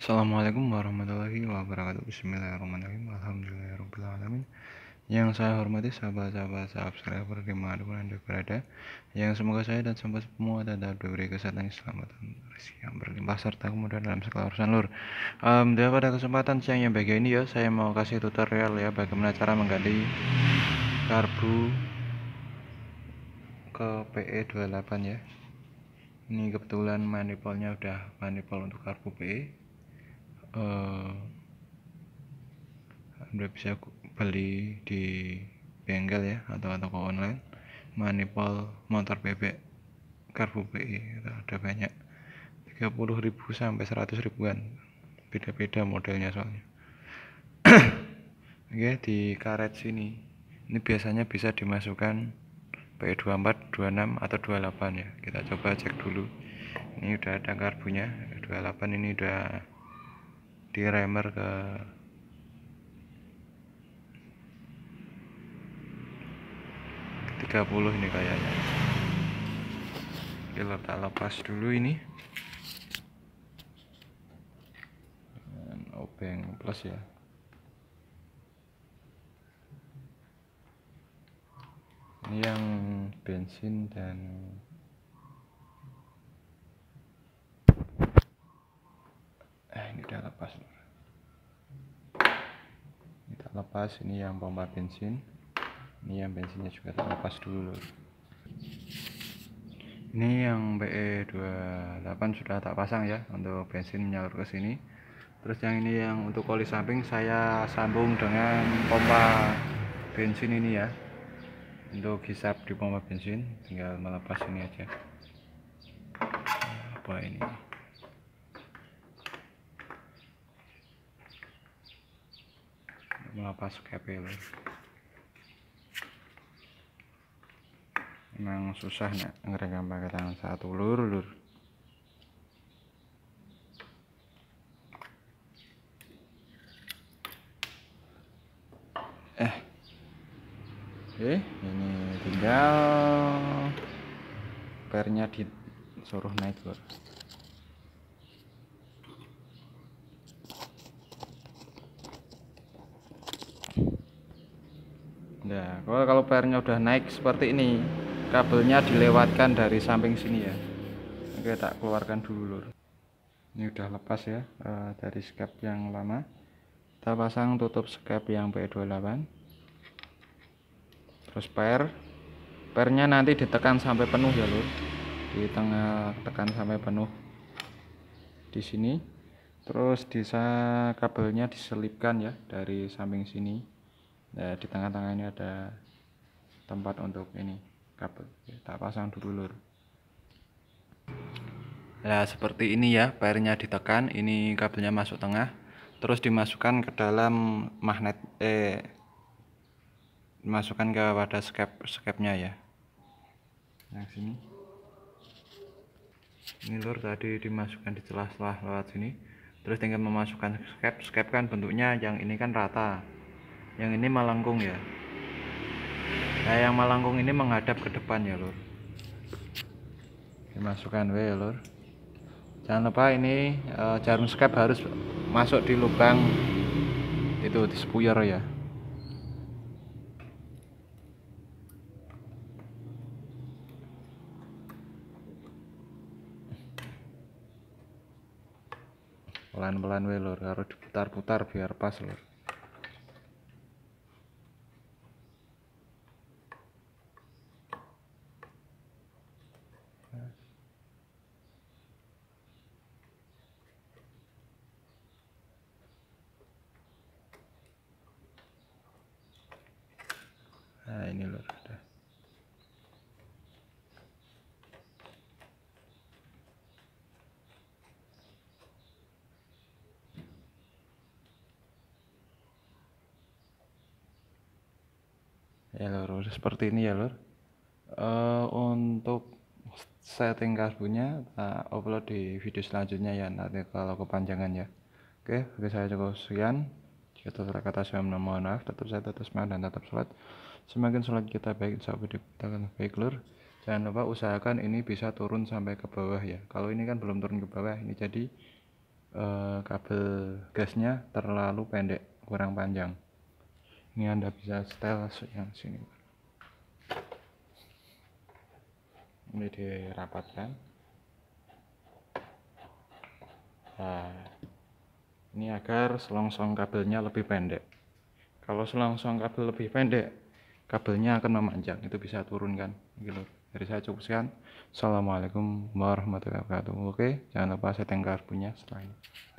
Assalamualaikum warahmatullahi wabarakatuh Bismillahirrahmanirrahim Alhamdulillahirrahmanirrahim Yang saya hormati sahabat-sahabat subscriber dimanapun anda berada Yang semoga saya dan sahabat semua tetap diberi kesehatan keselamatan rezeki yang berlimpah serta kemudahan dalam segala urusan lur Alhamdulillah ya, pada kesempatan siang yang bagian ini ya saya mau kasih tutorial ya bagaimana cara mengganti karbu ke PE28 ya ini kebetulan manifoldnya udah manifold untuk karbu PE uh, eh, anda bisa beli di bengkel ya atau toko online manipul motor bebek karbu PE itu ada banyak 30.000 sampai 100 ribuan beda-beda modelnya soalnya oke okay, di karet sini ini biasanya bisa dimasukkan P24, 26 atau 28 ya kita coba cek dulu ini udah ada karbunya 28 ini udah di remer ke tiga puluh ini kayaknya kita letak lepas dulu ini Dan obeng plus ya ini yang bensin dan terlepas ini yang pompa bensin ini yang bensinnya juga terlepas dulu ini yang BE28 sudah tak pasang ya untuk bensin menyalur ke sini terus yang ini yang untuk oli samping saya sambung dengan pompa bensin ini ya untuk hisap di pompa bensin tinggal melepas ini aja apa ini melepas kabel, memang emang susah nak ngerekam pakai tangan satu lur lur eh oke eh, ini tinggal pernya suruh naik lur Nah, kalau, kalau pernya udah naik seperti ini, kabelnya dilewatkan dari samping sini ya. Oke, tak keluarkan dulu lur. Ini udah lepas ya eh, dari skep yang lama. Kita pasang tutup skep yang P28. Terus per pernya nanti ditekan sampai penuh ya lur. Di tengah tekan sampai penuh. Di sini. Terus disa kabelnya diselipkan ya dari samping sini nah, di tengah-tengah ini ada tempat untuk ini kabel kita ya, pasang dulu lur nah seperti ini ya pernya ditekan ini kabelnya masuk tengah terus dimasukkan ke dalam magnet eh dimasukkan ke wadah skep skepnya ya yang sini ini lur tadi dimasukkan di celah-celah lewat sini terus tinggal memasukkan skep skep kan bentuknya yang ini kan rata yang ini melengkung ya nah yang melengkung ini menghadap ke depan ya lur dimasukkan W ya lur jangan lupa ini e, jarum skep harus masuk di lubang itu di spuyer ya pelan-pelan we lur harus diputar-putar biar pas lor nah ini lur ya lur seperti ini ya lur uh, untuk setting karbunya upload di video selanjutnya ya nanti kalau kepanjangan ya oke bagi saya cukup sekian jika terserah kata saya memohon maaf, tetap saya tetap semangat dan tetap sholat. Semakin sholat kita baik, insya Allah kita akan baik lur. Jangan lupa usahakan ini bisa turun sampai ke bawah ya. Kalau ini kan belum turun ke bawah, ini jadi eh, kabel gasnya terlalu pendek, kurang panjang. Ini Anda bisa setel yang sini. Ini dirapatkan. Nah, ini agar selongsong kabelnya lebih pendek kalau selongsong kabel lebih pendek kabelnya akan memanjang itu bisa turunkan gitu dari saya cukup sekian assalamualaikum warahmatullahi wabarakatuh oke jangan lupa setting karbunya setelah ini